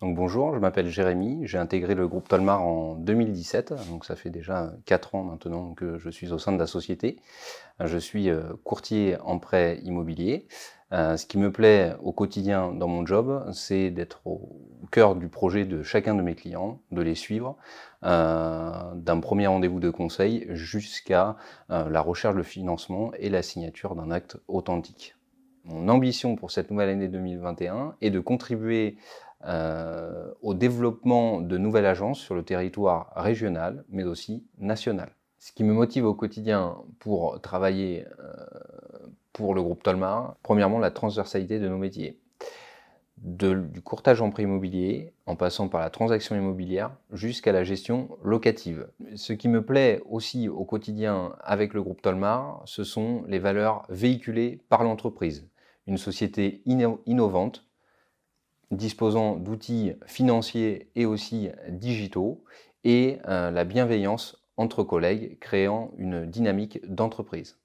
Donc bonjour, je m'appelle Jérémy, j'ai intégré le groupe Tolmar en 2017, donc ça fait déjà 4 ans maintenant que je suis au sein de la société. Je suis euh, courtier en prêt immobilier. Euh, ce qui me plaît au quotidien dans mon job, c'est d'être au cœur du projet de chacun de mes clients, de les suivre, euh, d'un premier rendez-vous de conseil jusqu'à la recherche de financement et la signature d'un acte authentique mon ambition pour cette nouvelle année 2021 est de contribuer euh, au développement de nouvelles agences sur le territoire régional, mais aussi national. Ce qui me motive au quotidien pour travailler euh, pour le groupe Tolmar, premièrement la transversalité de nos métiers. du courtage en prix immobilier, en passant par la transaction immobilière, jusqu'à la gestion locative. Ce qui me plaît aussi au quotidien avec le groupe Tolmar, ce sont les valeurs véhiculées par l'entreprise une société innovante, disposant d'outils financiers et aussi digitaux, et euh, la bienveillance entre collègues, créant une dynamique d'entreprise.